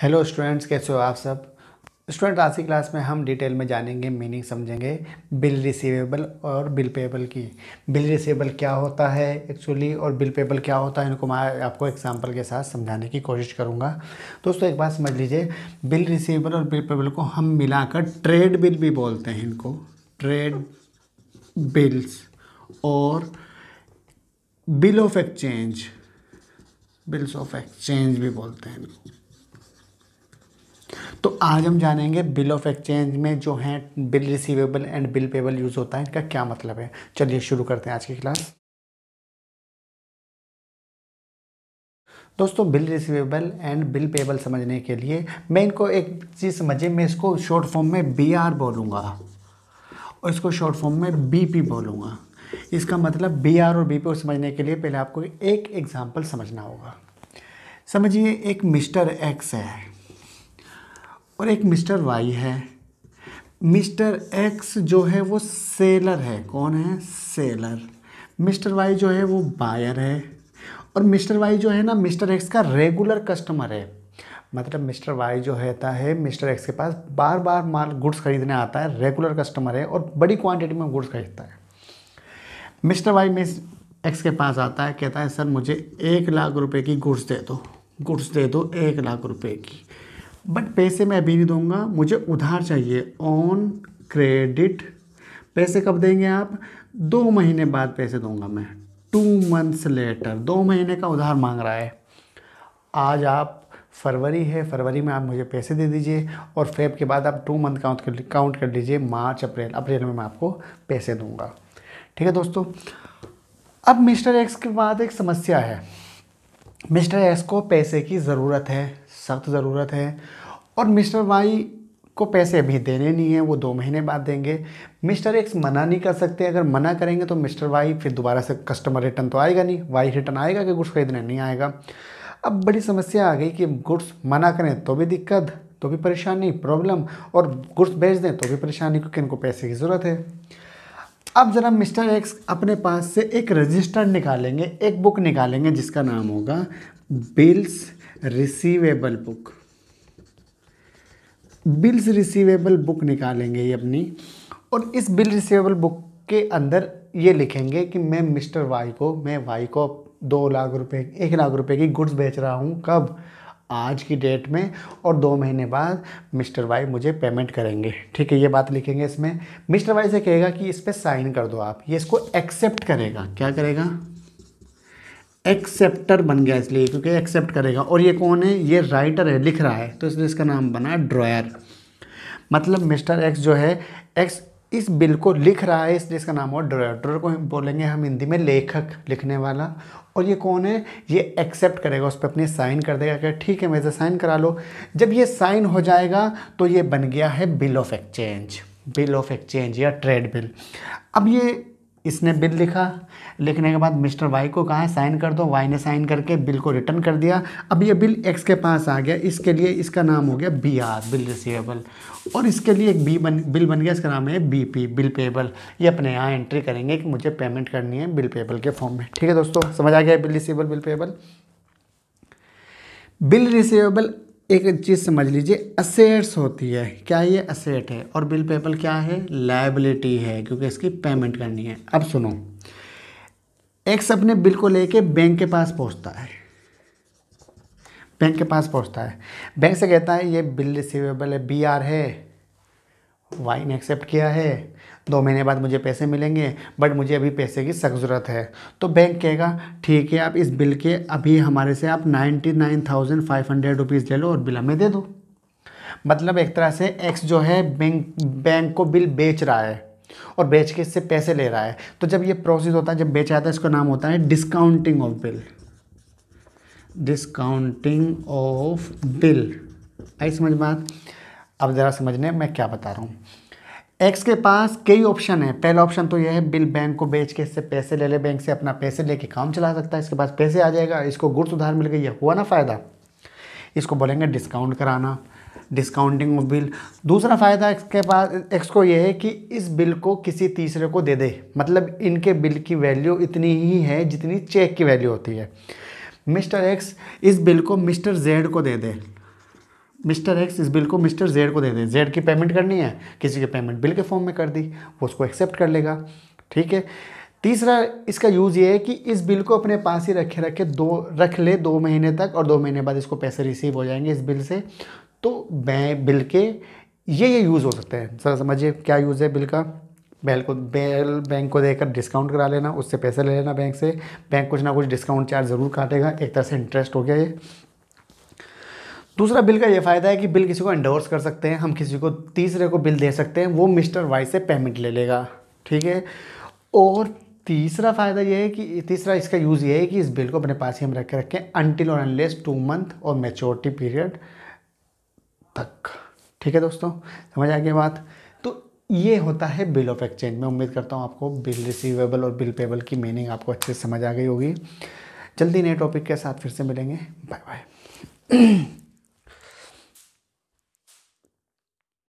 hello students कैसे हो आप सब स्टूडेंट आज की क्लास में हम डिटेल में जानेंगे मीनिंग समझेंगे बिल रिसीवेबल और बिल पेबल की बिल रिसीवेबल क्या होता है एक्चुअली और बिल पेबल क्या होता है इनको मैं आपको एग्जांपल के साथ समझाने की कोशिश करूँगा दोस्तों एक बात समझ लीजिए बिल रिसीवेबल और बिल पेबल को हम मिलाकर ट्रेड बिल भी बोलते हैं इनको ट्रेड बिल्स और bill of exchange bills of exchange भी बोलते हैं इनको तो आज हम जानेंगे बिल ऑफ एक्सचेंज में जो है bill receivable and bill payable use होता है इनका क्या मतलब है चलिए शुरू करते हैं आज की क्लास दोस्तों bill receivable and bill payable समझने के लिए मैं इनको एक चीज़ समझिए मैं इसको शॉर्ट फॉर्म में बी आर बोलूँगा और इसको शॉर्ट फॉर्म में बी पी बोलूँगा इसका मतलब बी आर और बी पी को समझने के लिए पहले आपको एक एग्ज़ाम्पल समझना होगा समझिए एक मिस्टर एक्स है और एक मिस्टर वाई है मिस्टर एक्स जो है वो सेलर है कौन है सेलर मिस्टर वाई जो है वो बायर है और मिस्टर वाई जो है ना मिस्टर एक्स का रेगुलर कस्टमर है मतलब मिस्टर वाई जो रहता है मिस्टर एक्स के पास बार बार माल गुड्स खरीदने आता है रेगुलर कस्टमर है और बड़ी क्वांटिटी में गुड्स खरीदता है मिस्टर वाई मिस एक्स के पास आता है कहता है सर मुझे एक लाख रुपए की गुड्स दे दो गुड्स दे दो एक लाख रुपए की बट पैसे मैं अभी नहीं दूंगा मुझे उधार चाहिए ऑन क्रेडिट पैसे कब देंगे आप दो महीने बाद पैसे दूंगा मैं टू मंथ्स लेटर दो महीने का उधार मांग रहा है आज आप फरवरी है फरवरी में आप मुझे पैसे दे दीजिए और फेब के बाद आप टू मंथ काउंट कर काउंट कर लीजिए मार्च अप्रैल अप्रैल में मैं आपको पैसे दूंगा ठीक है दोस्तों अब मिस्टर एक्स के बाद एक समस्या है मिस्टर एस को पैसे की ज़रूरत है सख्त ज़रूरत है और मिस्टर वाई को पैसे अभी देने नहीं हैं वो दो महीने बाद देंगे मिस्टर एक्स मना नहीं कर सकते अगर मना करेंगे तो मिस्टर वाई फिर दोबारा से कस्टमर रिटर्न तो आएगा नहीं वाई रिटर्न आएगा कि गुड्स खरीदने नहीं आएगा अब बड़ी समस्या आ गई कि गुड्स मना करें तो भी दिक्कत तो भी परेशानी प्रॉब्लम और गुड्स बेच दें तो भी परेशानी क्योंकि इनको पैसे की ज़रूरत है अब ज़रा मिस्टर एक्स अपने पास से एक रजिस्टर निकालेंगे एक बुक निकालेंगे जिसका नाम होगा bills receivable book bills receivable book निकालेंगे ये अपनी और इस बिल रिसीवेबल बुक के अंदर ये लिखेंगे कि मैं मिस्टर वाई को मैं वाई को दो लाख रुपए एक लाख रुपए की गुड्स बेच रहा हूँ कब आज की डेट में और दो महीने बाद मिस्टर वाई मुझे पेमेंट करेंगे ठीक है ये बात लिखेंगे इसमें मिस्टर वाई से कहेगा कि इस पर साइन कर दो आप ये इसको एक्सेप्ट करेगा क्या करेगा एक्सेप्टर बन गया इसलिए क्योंकि एक्सेप्ट करेगा और ये कौन है ये राइटर है लिख रहा है तो इसलिए इसका नाम बना ड्रॉयर मतलब मिस्टर एक्स जो है एक्स इस बिल को लिख रहा है इस जिसका नाम हो डायरेक्टर को बोलेंगे हम हिंदी में लेखक लिखने वाला और ये कौन है ये एक्सेप्ट करेगा उस पर अपनी साइन कर देगा कि ठीक है मेरे साइन करा लो जब ये साइन हो जाएगा तो ये बन गया है bill of exchange bill of exchange या ट्रेड बिल अब ये इसने बिल लिखा लिखने के बाद मिस्टर वाई को कहा साइन कर दो वाई ने साइन करके बिल को रिटर्न कर दिया अब ये बिल एक्स के पास आ गया इसके लिए इसका नाम हो गया बी आर बिल रिसीवेबल और इसके लिए एक बी बन बिल बन गया इसका नाम है बी पी बिल पेबल ये अपने यहाँ एंट्री करेंगे कि मुझे पेमेंट करनी है बिल पेबल के फॉर्म में ठीक है दोस्तों समझ आ गया bill receivable bill payable bill receivable एक चीज़ समझ लीजिए असेट्स होती है क्या ये असेट है और बिल पेपल क्या है लाइबिलिटी है क्योंकि इसकी पेमेंट करनी है अब सुनो एक्स अपने बिल को लेके बैंक के पास पहुंचता है बैंक के पास पहुंचता है बैंक से कहता है ये बिल रिसिवेबल है बी आर है वाई ने एक्सेप्ट किया है दो महीने बाद मुझे पैसे मिलेंगे बट मुझे अभी पैसे की सख्त ज़रूरत है तो बैंक कहेगा ठीक है आप इस बिल के अभी हमारे से आप ninety nine thousand five hundred rupees ले लो और बिल हमें दे दो मतलब एक तरह से एक्स जो है बैंक बैंक को बिल बेच रहा है और बेच के इससे पैसे ले रहा है तो जब ये प्रोसेस होता है जब बेचा जाता है इसका नाम होता है discounting of bill discounting of bill आई समझ बात अब ज़रा समझने मैं क्या बता रहा हूँ एक्स के पास कई ऑप्शन है पहला ऑप्शन तो यह है बिल बैंक को बेच के इससे पैसे ले ले बैंक से अपना पैसे लेके काम चला सकता है इसके पास पैसे आ जाएगा इसको गुड़ सुधार मिल गई हुआ ना फ़ायदा इसको बोलेंगे डिस्काउंट कराना डिस्काउंटिंग ऑफ बिल दूसरा फ़ायदा एक्स के पास एक्स को यह है कि इस बिल को किसी तीसरे को दे दे मतलब इनके बिल की वैल्यू इतनी ही है जितनी चेक की वैल्यू होती है मिस्टर एक्स इस बिल को मिस्टर जेड को दे दे मिस्टर एक्स इस बिल को मिस्टर जेड को दे दे जेड की पेमेंट करनी है किसी के पेमेंट बिल के फॉर्म में कर दी वो उसको एक्सेप्ट कर लेगा ठीक है तीसरा इसका यूज़ ये है कि इस बिल को अपने पास ही रखे रखे दो रख ले दो महीने तक और दो महीने बाद इसको पैसे रिसीव हो जाएंगे इस बिल से तो बिल के ये ये यूज़ हो सकते हैं सर समझिए क्या यूज़ है बिल का बैल को बैल बैंक को देकर डिस्काउंट करा लेना उससे पैसे ले लेना बैंक से बैंक कुछ ना कुछ डिस्काउंट चार्ज ज़रूर काटेगा एक तरह से इंटरेस्ट हो गया ये दूसरा बिल का ये फ़ायदा है कि बिल किसी को एंडोर्स कर सकते हैं हम किसी को तीसरे को बिल दे सकते हैं वो मिस्टर वाई से पेमेंट ले लेगा ठीक है और तीसरा फ़ायदा ये है कि तीसरा इसका यूज़ ये है कि इस बिल को अपने पास ही हम रख के रखें अनटिल और अनलेस टू मंथ और मेचोरिटी पीरियड तक ठीक है दोस्तों समझ आ गया बात तो ये होता है बिल ऑफ एक्सचेंज मैं उम्मीद करता हूँ आपको बिल रिसीवेबल और बिल पेबल की मीनिंग आपको अच्छे से समझ आ गई होगी जल्दी नए टॉपिक के साथ फिर से मिलेंगे बाय बाय